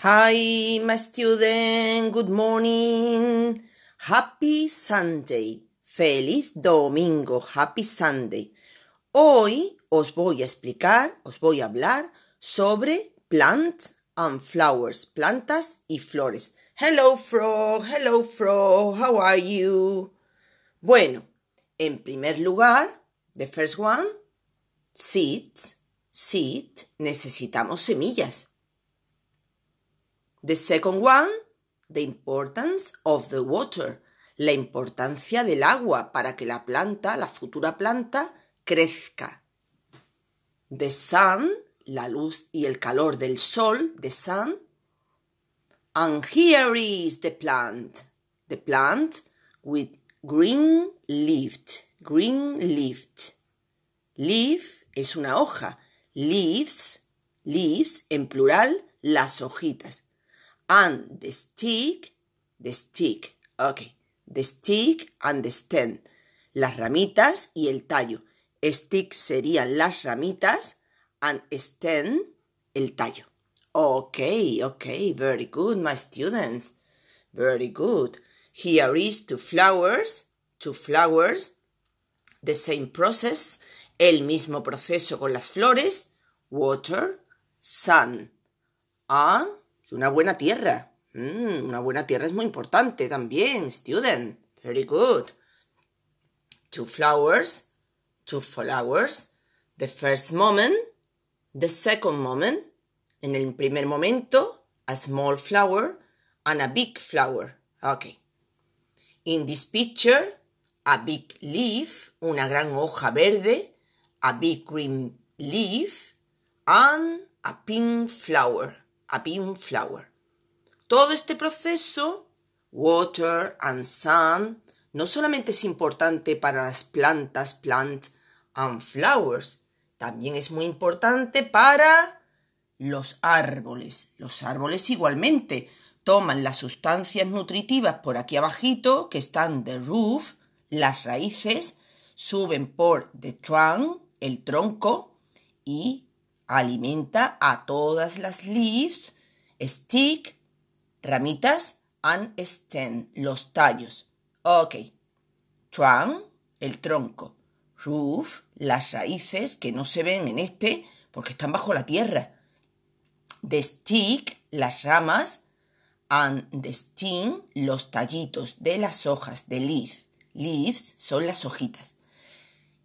Hi, my student. Good morning. Happy Sunday. Feliz domingo. Happy Sunday. Hoy os voy a explicar, os voy a hablar sobre plants and flowers, plantas y flores. Hello, frog. Hello, frog. How are you? Bueno, en primer lugar, the first one, seeds. Seed, necesitamos semillas The second one, the importance of the water, la importancia del agua para que la planta, la futura planta, crezca. The sun, la luz y el calor del sol, the sun. And here is the plant, the plant with green leaf, green leaf. Leaf es una hoja, leaves, leaves en plural, las hojitas and the stick, the stick, ok, the stick and the stem, las ramitas y el tallo. Stick serían las ramitas and stem, el tallo. Ok, ok, very good, my students. Very good. Here is two flowers, two flowers, the same process, el mismo proceso con las flores, water, sun, ah una buena tierra. Mm, una buena tierra es muy importante también, student. Very good. Two flowers, two flowers. The first moment, the second moment. En el primer momento, a small flower and a big flower. Okay. In this picture, a big leaf, una gran hoja verde, a big green leaf, and a pink flower a flower. Todo este proceso, water and sun, no solamente es importante para las plantas, plant and flowers, también es muy importante para los árboles. Los árboles igualmente toman las sustancias nutritivas por aquí abajito, que están the roof, las raíces, suben por the trunk, el tronco, y Alimenta a todas las leaves, stick, ramitas and stem, los tallos. Ok. Trunk, el tronco. Roof, las raíces que no se ven en este porque están bajo la tierra. The stick, las ramas. And the stem, los tallitos de las hojas, de leaves. Leaves son las hojitas.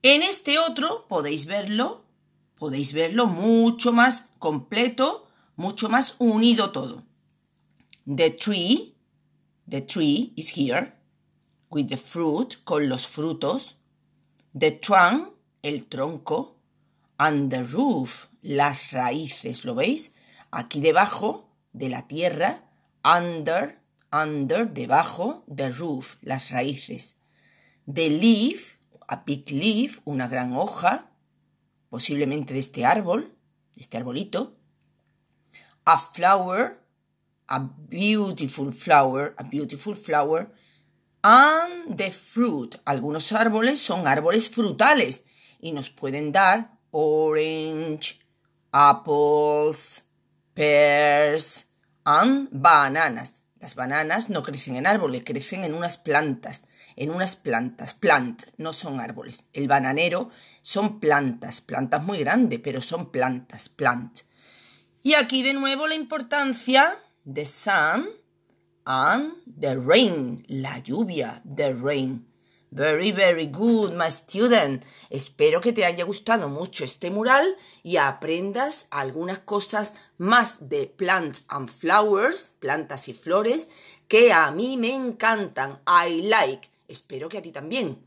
En este otro podéis verlo podéis verlo mucho más completo, mucho más unido todo. The tree, the tree is here, with the fruit, con los frutos. The trunk, el tronco. And the roof, las raíces, ¿lo veis? Aquí debajo de la tierra, under, under, debajo, the roof, las raíces. The leaf, a big leaf, una gran hoja posiblemente de este árbol, de este arbolito. A flower, a beautiful flower, a beautiful flower. And the fruit. Algunos árboles son árboles frutales y nos pueden dar orange, apples, pears and bananas. Las bananas no crecen en árboles, crecen en unas plantas, en unas plantas, plant, no son árboles. El bananero son plantas, plantas muy grandes, pero son plantas, plant. Y aquí de nuevo la importancia de sun and the rain, la lluvia, the rain. Very, very good, my student. Espero que te haya gustado mucho este mural y aprendas algunas cosas más de plants and flowers, plantas y flores, que a mí me encantan. I like. Espero que a ti también.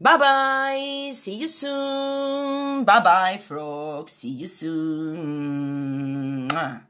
Bye bye. See you soon. Bye bye, frog. See you soon.